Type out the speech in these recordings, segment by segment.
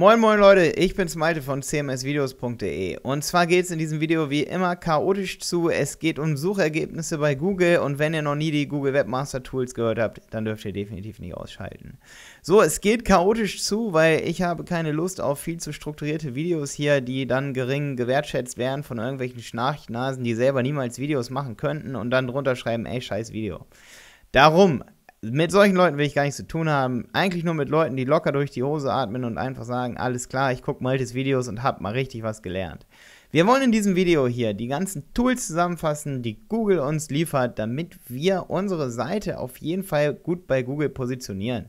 Moin moin Leute, ich bin Malte von cmsvideos.de und zwar geht's in diesem Video wie immer chaotisch zu, es geht um Suchergebnisse bei Google und wenn ihr noch nie die Google Webmaster Tools gehört habt, dann dürft ihr definitiv nicht ausschalten. So, es geht chaotisch zu, weil ich habe keine Lust auf viel zu strukturierte Videos hier, die dann gering gewertschätzt werden von irgendwelchen Schnarchnasen, die selber niemals Videos machen könnten und dann drunter schreiben, ey scheiß Video. Darum mit solchen Leuten will ich gar nichts zu tun haben. Eigentlich nur mit Leuten, die locker durch die Hose atmen und einfach sagen, alles klar, ich gucke mal Maltes Videos und hab mal richtig was gelernt. Wir wollen in diesem Video hier die ganzen Tools zusammenfassen, die Google uns liefert, damit wir unsere Seite auf jeden Fall gut bei Google positionieren.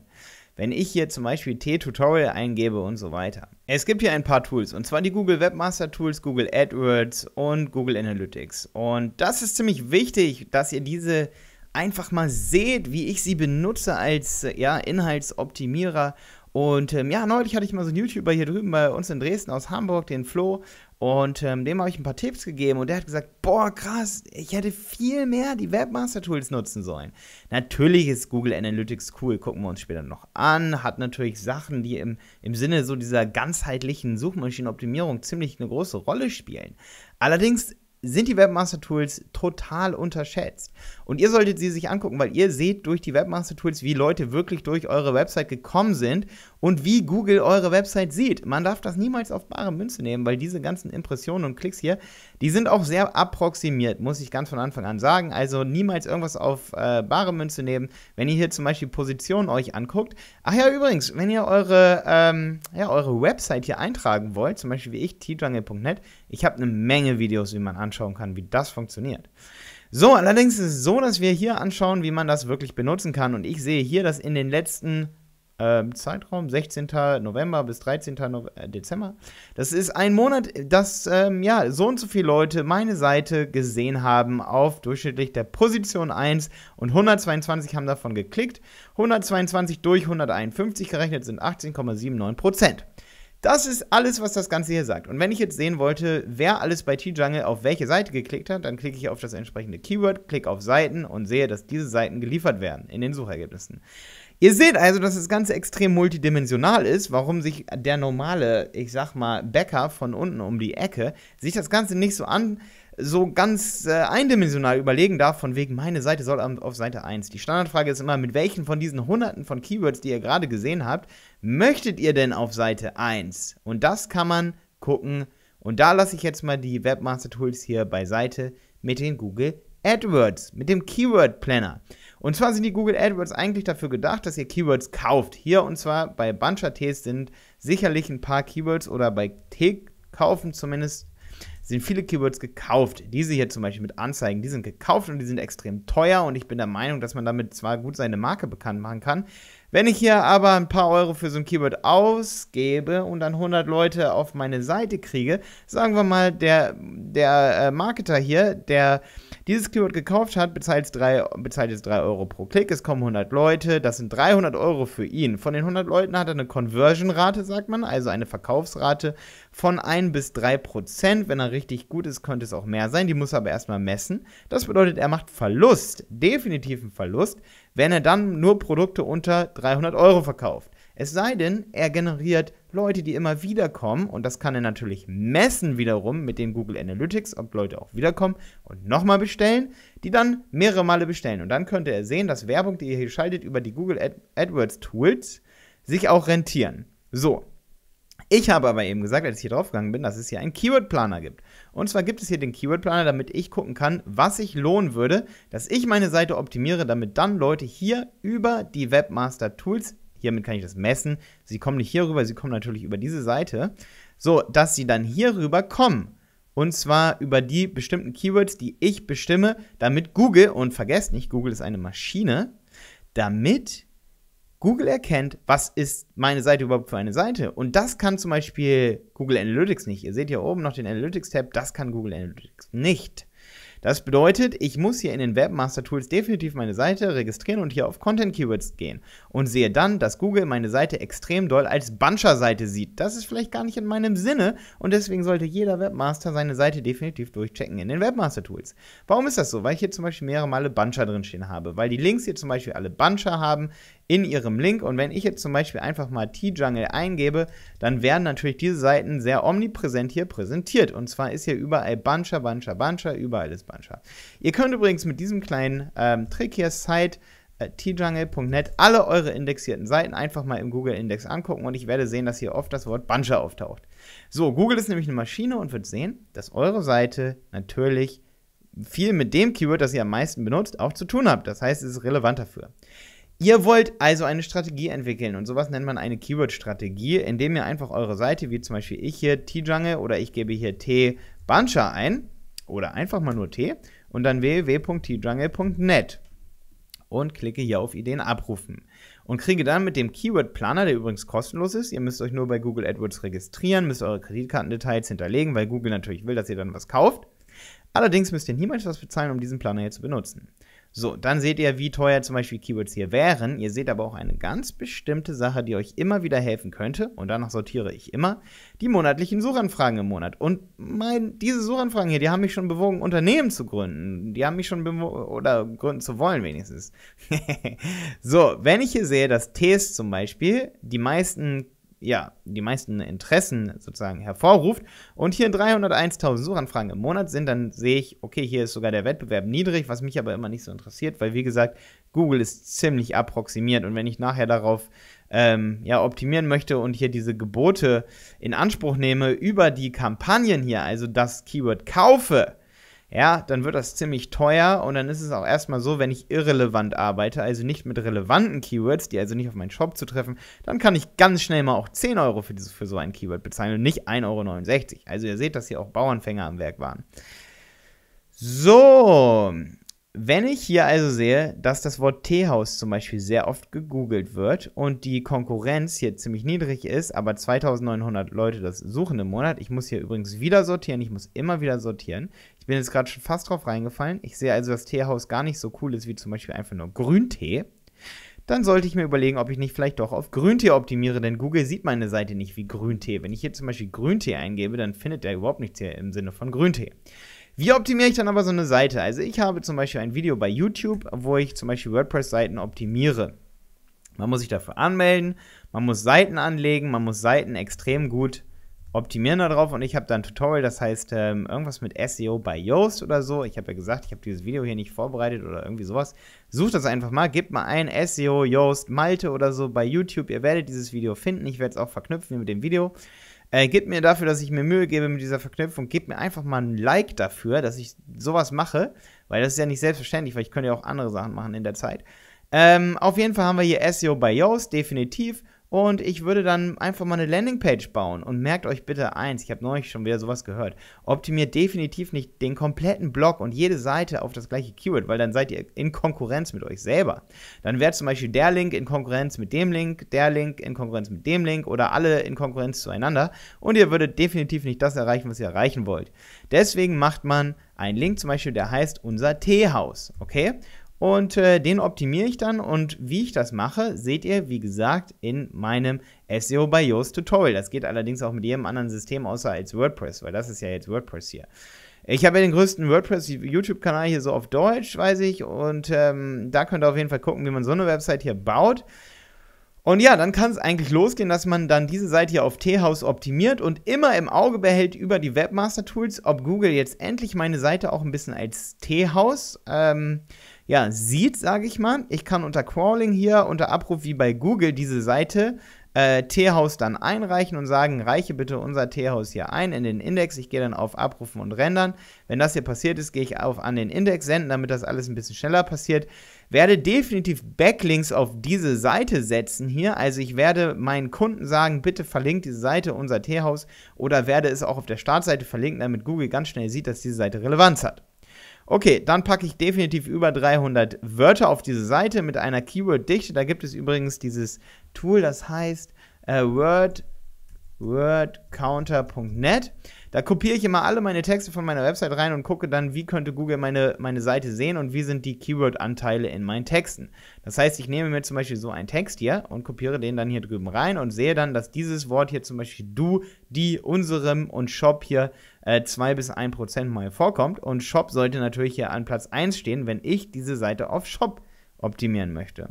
Wenn ich hier zum Beispiel T-Tutorial eingebe und so weiter. Es gibt hier ein paar Tools, und zwar die Google Webmaster Tools, Google AdWords und Google Analytics. Und das ist ziemlich wichtig, dass ihr diese einfach mal seht, wie ich sie benutze als äh, ja, Inhaltsoptimierer. Und ähm, ja, neulich hatte ich mal so einen YouTuber hier drüben bei uns in Dresden aus Hamburg, den Flo. Und ähm, dem habe ich ein paar Tipps gegeben und der hat gesagt, boah, krass, ich hätte viel mehr die Webmaster-Tools nutzen sollen. Natürlich ist Google Analytics cool, gucken wir uns später noch an, hat natürlich Sachen, die im, im Sinne so dieser ganzheitlichen Suchmaschinenoptimierung ziemlich eine große Rolle spielen. Allerdings sind die Webmaster Tools total unterschätzt. Und ihr solltet sie sich angucken, weil ihr seht durch die Webmaster Tools, wie Leute wirklich durch eure Website gekommen sind und wie Google eure Website sieht. Man darf das niemals auf bare Münze nehmen, weil diese ganzen Impressionen und Klicks hier, die sind auch sehr approximiert, muss ich ganz von Anfang an sagen. Also niemals irgendwas auf äh, bare Münze nehmen. Wenn ihr hier zum Beispiel Positionen euch anguckt. Ach ja, übrigens, wenn ihr eure, ähm, ja, eure Website hier eintragen wollt, zum Beispiel wie ich, tjungle.net, ich habe eine Menge Videos, wie man anschauen kann, wie das funktioniert. So, allerdings ist es so, dass wir hier anschauen, wie man das wirklich benutzen kann. Und ich sehe hier, dass in den letzten ähm, Zeitraum 16. November bis 13. Äh, Dezember. Das ist ein Monat, dass ähm, ja, so und so viele Leute meine Seite gesehen haben auf durchschnittlich der Position 1 und 122 haben davon geklickt. 122 durch 151 gerechnet sind 18,79 Prozent. Das ist alles, was das Ganze hier sagt. Und wenn ich jetzt sehen wollte, wer alles bei T-Jungle auf welche Seite geklickt hat, dann klicke ich auf das entsprechende Keyword, klicke auf Seiten und sehe, dass diese Seiten geliefert werden in den Suchergebnissen. Ihr seht also, dass das Ganze extrem multidimensional ist, warum sich der normale, ich sag mal, Bäcker von unten um die Ecke sich das Ganze nicht so an so ganz äh, eindimensional überlegen darf, von wegen, meine Seite soll auf Seite 1. Die Standardfrage ist immer, mit welchen von diesen hunderten von Keywords, die ihr gerade gesehen habt, möchtet ihr denn auf Seite 1? Und das kann man gucken. Und da lasse ich jetzt mal die Webmaster Tools hier beiseite mit den Google AdWords, mit dem Keyword Planner. Und zwar sind die Google AdWords eigentlich dafür gedacht, dass ihr Keywords kauft. Hier und zwar bei Buncher Tees sind sicherlich ein paar Keywords oder bei Tee kaufen zumindest sind viele Keywords gekauft. Diese hier zum Beispiel mit Anzeigen, die sind gekauft und die sind extrem teuer und ich bin der Meinung, dass man damit zwar gut seine Marke bekannt machen kann, wenn ich hier aber ein paar Euro für so ein Keyword ausgebe und dann 100 Leute auf meine Seite kriege, sagen wir mal, der, der äh, Marketer hier, der dieses Keyword gekauft hat, bezahlt, drei, bezahlt jetzt 3 Euro pro Klick, es kommen 100 Leute, das sind 300 Euro für ihn. Von den 100 Leuten hat er eine Conversion-Rate, sagt man, also eine Verkaufsrate von 1 bis 3 Prozent. Wenn er richtig gut ist, könnte es auch mehr sein, die muss er aber erstmal messen. Das bedeutet, er macht Verlust, definitiven Verlust, wenn er dann nur Produkte unter 300 Euro verkauft. Es sei denn, er generiert Leute, die immer wiederkommen und das kann er natürlich messen wiederum mit den Google Analytics, ob Leute auch wiederkommen und nochmal bestellen, die dann mehrere Male bestellen. Und dann könnte er sehen, dass Werbung, die ihr hier schaltet über die Google Ad AdWords Tools, sich auch rentieren. So, ich habe aber eben gesagt, als ich hier draufgegangen bin, dass es hier einen Keyword-Planer gibt. Und zwar gibt es hier den Keyword-Planer, damit ich gucken kann, was ich lohnen würde, dass ich meine Seite optimiere, damit dann Leute hier über die Webmaster-Tools, hiermit kann ich das messen, sie kommen nicht hier rüber, sie kommen natürlich über diese Seite, so, dass sie dann hier rüber kommen. Und zwar über die bestimmten Keywords, die ich bestimme, damit Google, und vergesst nicht, Google ist eine Maschine, damit Google erkennt, was ist meine Seite überhaupt für eine Seite. Und das kann zum Beispiel Google Analytics nicht. Ihr seht hier oben noch den Analytics-Tab, das kann Google Analytics nicht. Das bedeutet, ich muss hier in den Webmaster Tools definitiv meine Seite registrieren und hier auf Content Keywords gehen und sehe dann, dass Google meine Seite extrem doll als Buncher-Seite sieht. Das ist vielleicht gar nicht in meinem Sinne und deswegen sollte jeder Webmaster seine Seite definitiv durchchecken in den Webmaster Tools. Warum ist das so? Weil ich hier zum Beispiel mehrere Male Buncher drinstehen habe, weil die Links hier zum Beispiel alle Buncher haben in ihrem Link. Und wenn ich jetzt zum Beispiel einfach mal T-Jungle eingebe, dann werden natürlich diese Seiten sehr omnipräsent hier präsentiert. Und zwar ist hier überall Buncher, Buncher, Buncher, überall ist Buncher. Ihr könnt übrigens mit diesem kleinen ähm, Trick hier Site äh, tjungle.net alle eure indexierten Seiten einfach mal im Google-Index angucken und ich werde sehen, dass hier oft das Wort Buncher auftaucht. So, Google ist nämlich eine Maschine und wird sehen, dass eure Seite natürlich viel mit dem Keyword, das ihr am meisten benutzt, auch zu tun habt. Das heißt, es ist relevant dafür. Ihr wollt also eine Strategie entwickeln und sowas nennt man eine Keyword-Strategie, indem ihr einfach eure Seite, wie zum Beispiel ich hier T-Jungle oder ich gebe hier T-Bancha ein oder einfach mal nur T und dann www.tjungle.net und klicke hier auf Ideen abrufen und kriege dann mit dem Keyword Planer, der übrigens kostenlos ist, ihr müsst euch nur bei Google AdWords registrieren, müsst eure Kreditkartendetails hinterlegen, weil Google natürlich will, dass ihr dann was kauft. Allerdings müsst ihr niemals was bezahlen, um diesen Planer hier zu benutzen. So, dann seht ihr, wie teuer zum Beispiel Keywords hier wären. Ihr seht aber auch eine ganz bestimmte Sache, die euch immer wieder helfen könnte. Und danach sortiere ich immer die monatlichen Suchanfragen im Monat. Und mein, diese Suchanfragen hier, die haben mich schon bewogen, Unternehmen zu gründen. Die haben mich schon bewogen, oder gründen zu wollen wenigstens. so, wenn ich hier sehe, dass Ts zum Beispiel die meisten ja, die meisten Interessen sozusagen hervorruft. Und hier 301.000 Suchanfragen im Monat sind, dann sehe ich, okay, hier ist sogar der Wettbewerb niedrig, was mich aber immer nicht so interessiert, weil wie gesagt, Google ist ziemlich approximiert und wenn ich nachher darauf ähm, ja, optimieren möchte und hier diese Gebote in Anspruch nehme über die Kampagnen hier, also das Keyword kaufe, ja, dann wird das ziemlich teuer und dann ist es auch erstmal so, wenn ich irrelevant arbeite, also nicht mit relevanten Keywords, die also nicht auf meinen Shop zu treffen, dann kann ich ganz schnell mal auch 10 Euro für, dieses, für so ein Keyword bezahlen und nicht 1,69 Euro. Also ihr seht, dass hier auch Bauernfänger am Werk waren. So, wenn ich hier also sehe, dass das Wort Teehaus zum Beispiel sehr oft gegoogelt wird und die Konkurrenz hier ziemlich niedrig ist, aber 2900 Leute das suchen im Monat, ich muss hier übrigens wieder sortieren, ich muss immer wieder sortieren, ich bin jetzt gerade schon fast drauf reingefallen. Ich sehe also, dass Teehaus gar nicht so cool ist wie zum Beispiel einfach nur Grüntee. Dann sollte ich mir überlegen, ob ich nicht vielleicht doch auf Grüntee optimiere, denn Google sieht meine Seite nicht wie Grüntee. Wenn ich hier zum Beispiel Grüntee eingebe, dann findet er überhaupt nichts hier im Sinne von Grüntee. Wie optimiere ich dann aber so eine Seite? Also ich habe zum Beispiel ein Video bei YouTube, wo ich zum Beispiel WordPress-Seiten optimiere. Man muss sich dafür anmelden, man muss Seiten anlegen, man muss Seiten extrem gut optimieren darauf und ich habe da ein Tutorial, das heißt ähm, irgendwas mit SEO bei Yoast oder so. Ich habe ja gesagt, ich habe dieses Video hier nicht vorbereitet oder irgendwie sowas. Sucht das einfach mal, gebt mal ein SEO Yoast Malte oder so bei YouTube. Ihr werdet dieses Video finden. Ich werde es auch verknüpfen mit dem Video. Äh, gebt mir dafür, dass ich mir Mühe gebe mit dieser Verknüpfung, gebt mir einfach mal ein Like dafür, dass ich sowas mache, weil das ist ja nicht selbstverständlich, weil ich könnte ja auch andere Sachen machen in der Zeit. Ähm, auf jeden Fall haben wir hier SEO bei Yoast, definitiv. Und ich würde dann einfach mal eine Landingpage bauen. Und merkt euch bitte eins, ich habe neulich schon wieder sowas gehört. Optimiert definitiv nicht den kompletten Blog und jede Seite auf das gleiche Keyword, weil dann seid ihr in Konkurrenz mit euch selber. Dann wäre zum Beispiel der Link in Konkurrenz mit dem Link, der Link in Konkurrenz mit dem Link oder alle in Konkurrenz zueinander. Und ihr würdet definitiv nicht das erreichen, was ihr erreichen wollt. Deswegen macht man einen Link zum Beispiel, der heißt unser Teehaus. Okay? und äh, den optimiere ich dann und wie ich das mache, seht ihr, wie gesagt, in meinem SEO by Yoast Tutorial. Das geht allerdings auch mit jedem anderen System außer als WordPress, weil das ist ja jetzt WordPress hier. Ich habe ja den größten WordPress-YouTube-Kanal hier so auf Deutsch, weiß ich, und ähm, da könnt ihr auf jeden Fall gucken, wie man so eine Website hier baut. Und ja, dann kann es eigentlich losgehen, dass man dann diese Seite hier auf T-House optimiert und immer im Auge behält über die Webmaster Tools, ob Google jetzt endlich meine Seite auch ein bisschen als T-House ähm, ja, sieht, sage ich mal. Ich kann unter Crawling hier, unter Abruf wie bei Google diese Seite äh, Teehaus dann einreichen und sagen, reiche bitte unser Teehaus hier ein in den Index. Ich gehe dann auf Abrufen und Rendern. Wenn das hier passiert ist, gehe ich auf an den Index senden, damit das alles ein bisschen schneller passiert. Werde definitiv Backlinks auf diese Seite setzen hier. Also ich werde meinen Kunden sagen, bitte verlinkt diese Seite unser Teehaus oder werde es auch auf der Startseite verlinken, damit Google ganz schnell sieht, dass diese Seite Relevanz hat. Okay, dann packe ich definitiv über 300 Wörter auf diese Seite mit einer Keyword-Dichte. Da gibt es übrigens dieses Tool, das heißt äh, Word wordcounter.net. Da kopiere ich immer alle meine Texte von meiner Website rein und gucke dann, wie könnte Google meine, meine Seite sehen und wie sind die Keyword-Anteile in meinen Texten. Das heißt, ich nehme mir zum Beispiel so einen Text hier und kopiere den dann hier drüben rein und sehe dann, dass dieses Wort hier zum Beispiel du, die, unserem und Shop hier äh, 2 bis 1 mal vorkommt. Und Shop sollte natürlich hier an Platz 1 stehen, wenn ich diese Seite auf Shop optimieren möchte.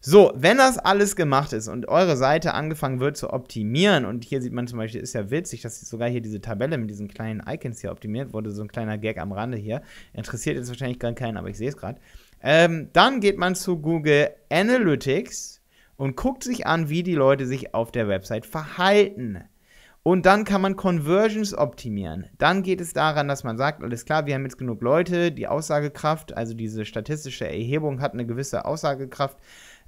So, wenn das alles gemacht ist und eure Seite angefangen wird zu optimieren, und hier sieht man zum Beispiel, ist ja witzig, dass sogar hier diese Tabelle mit diesen kleinen Icons hier optimiert wurde, so ein kleiner Gag am Rande hier. Interessiert jetzt wahrscheinlich gar keinen, aber ich sehe es gerade. Ähm, dann geht man zu Google Analytics und guckt sich an, wie die Leute sich auf der Website verhalten. Und dann kann man Conversions optimieren. Dann geht es daran, dass man sagt, alles klar, wir haben jetzt genug Leute, die Aussagekraft, also diese statistische Erhebung hat eine gewisse Aussagekraft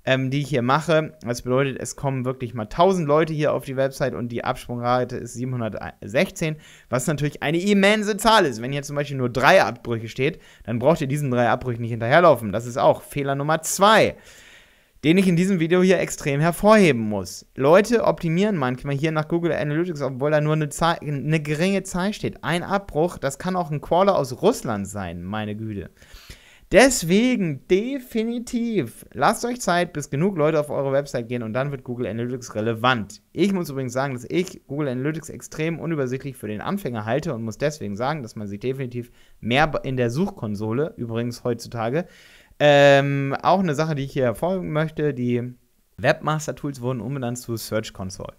ähm, die ich hier mache. Das bedeutet, es kommen wirklich mal 1000 Leute hier auf die Website und die Absprungrate ist 716, was natürlich eine immense Zahl ist. Wenn hier zum Beispiel nur drei Abbrüche steht, dann braucht ihr diesen drei Abbrüchen nicht hinterherlaufen. Das ist auch Fehler Nummer 2, den ich in diesem Video hier extrem hervorheben muss. Leute optimieren manchmal hier nach Google Analytics, obwohl da nur eine, Zahl, eine geringe Zahl steht. Ein Abbruch, das kann auch ein Caller aus Russland sein, meine Güte. Deswegen definitiv lasst euch Zeit, bis genug Leute auf eure Website gehen und dann wird Google Analytics relevant. Ich muss übrigens sagen, dass ich Google Analytics extrem unübersichtlich für den Anfänger halte und muss deswegen sagen, dass man sich definitiv mehr in der Suchkonsole, übrigens heutzutage, ähm, auch eine Sache, die ich hier hervorheben möchte, die Webmaster Tools wurden umbenannt zu Search Console.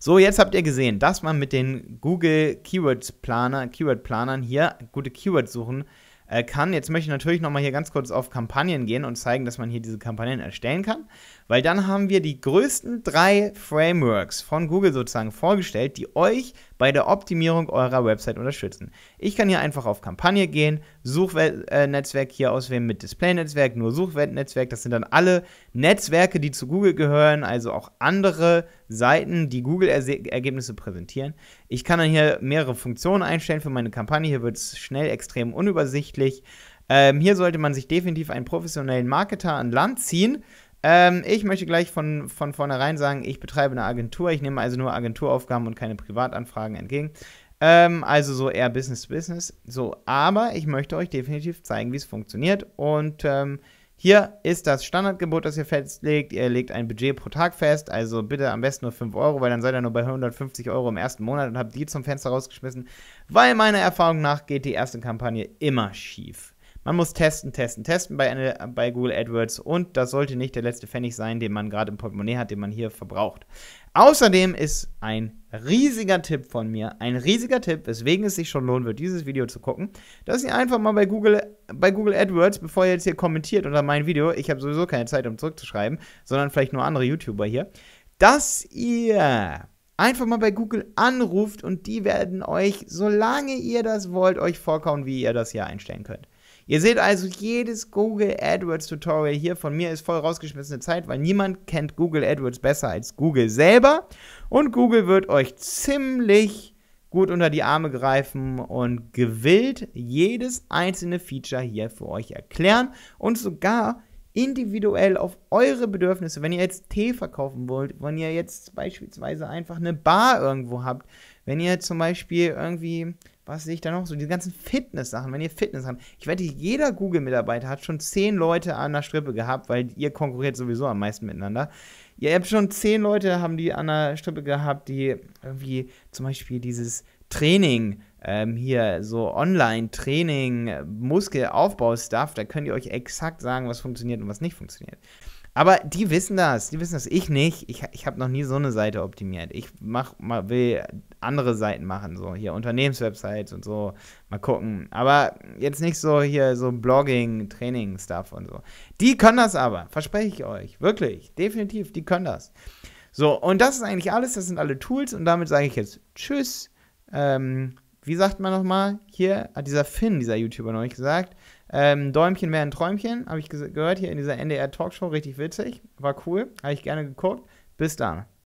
So, jetzt habt ihr gesehen, dass man mit den Google Keyword Planer, Keyword Planern hier gute Keywords suchen kann äh, kann. Jetzt möchte ich natürlich nochmal hier ganz kurz auf Kampagnen gehen und zeigen, dass man hier diese Kampagnen erstellen kann, weil dann haben wir die größten drei Frameworks von Google sozusagen vorgestellt, die euch bei der Optimierung eurer Website unterstützen. Ich kann hier einfach auf Kampagne gehen, Suchnetzwerk hier auswählen mit Display-Netzwerk, nur Suchnetzwerk. Das sind dann alle Netzwerke, die zu Google gehören, also auch andere Seiten, die Google-Ergebnisse präsentieren. Ich kann dann hier mehrere Funktionen einstellen für meine Kampagne. Hier wird es schnell extrem unübersichtlich. Ähm, hier sollte man sich definitiv einen professionellen Marketer an Land ziehen, ähm, ich möchte gleich von, von vornherein sagen, ich betreibe eine Agentur. Ich nehme also nur Agenturaufgaben und keine Privatanfragen entgegen. Ähm, also so eher Business to Business. So, aber ich möchte euch definitiv zeigen, wie es funktioniert. Und ähm, hier ist das Standardgebot, das ihr festlegt. Ihr legt ein Budget pro Tag fest. Also bitte am besten nur 5 Euro, weil dann seid ihr nur bei 150 Euro im ersten Monat und habt die zum Fenster rausgeschmissen. Weil meiner Erfahrung nach geht die erste Kampagne immer schief. Man muss testen, testen, testen bei, eine, bei Google AdWords und das sollte nicht der letzte Pfennig sein, den man gerade im Portemonnaie hat, den man hier verbraucht. Außerdem ist ein riesiger Tipp von mir, ein riesiger Tipp, weswegen es sich schon lohnen wird, dieses Video zu gucken, dass ihr einfach mal bei Google, bei Google AdWords, bevor ihr jetzt hier kommentiert unter mein Video, ich habe sowieso keine Zeit, um zurückzuschreiben, sondern vielleicht nur andere YouTuber hier, dass ihr einfach mal bei Google anruft und die werden euch, solange ihr das wollt, euch vorkauen, wie ihr das hier einstellen könnt. Ihr seht also, jedes Google AdWords Tutorial hier von mir ist voll rausgeschmissene Zeit, weil niemand kennt Google AdWords besser als Google selber. Und Google wird euch ziemlich gut unter die Arme greifen und gewillt jedes einzelne Feature hier für euch erklären und sogar individuell auf eure Bedürfnisse, wenn ihr jetzt Tee verkaufen wollt, wenn ihr jetzt beispielsweise einfach eine Bar irgendwo habt, wenn ihr zum Beispiel irgendwie was sehe ich da noch? So die ganzen Fitness-Sachen, wenn ihr Fitness habt. Ich wette, jeder Google-Mitarbeiter hat schon zehn Leute an der Strippe gehabt, weil ihr konkurriert sowieso am meisten miteinander. Ihr habt schon zehn Leute, haben die an der Strippe gehabt, die irgendwie zum Beispiel dieses Training ähm, hier so Online-Training, Muskelaufbau-Stuff, da könnt ihr euch exakt sagen, was funktioniert und was nicht funktioniert. Aber die wissen das, die wissen das. Ich nicht. Ich, ich habe noch nie so eine Seite optimiert. Ich mach, mal, will andere Seiten machen, so hier Unternehmenswebsites und so. Mal gucken. Aber jetzt nicht so hier so Blogging, Training-Stuff und so. Die können das aber, verspreche ich euch. Wirklich, definitiv, die können das. So, und das ist eigentlich alles. Das sind alle Tools und damit sage ich jetzt Tschüss. Ähm, wie sagt man nochmal? Hier hat ah, dieser Finn, dieser YouTuber, neulich gesagt ähm, Däumchen wären Träumchen, habe ich gehört hier in dieser NDR Talkshow, richtig witzig, war cool, habe ich gerne geguckt. Bis dann.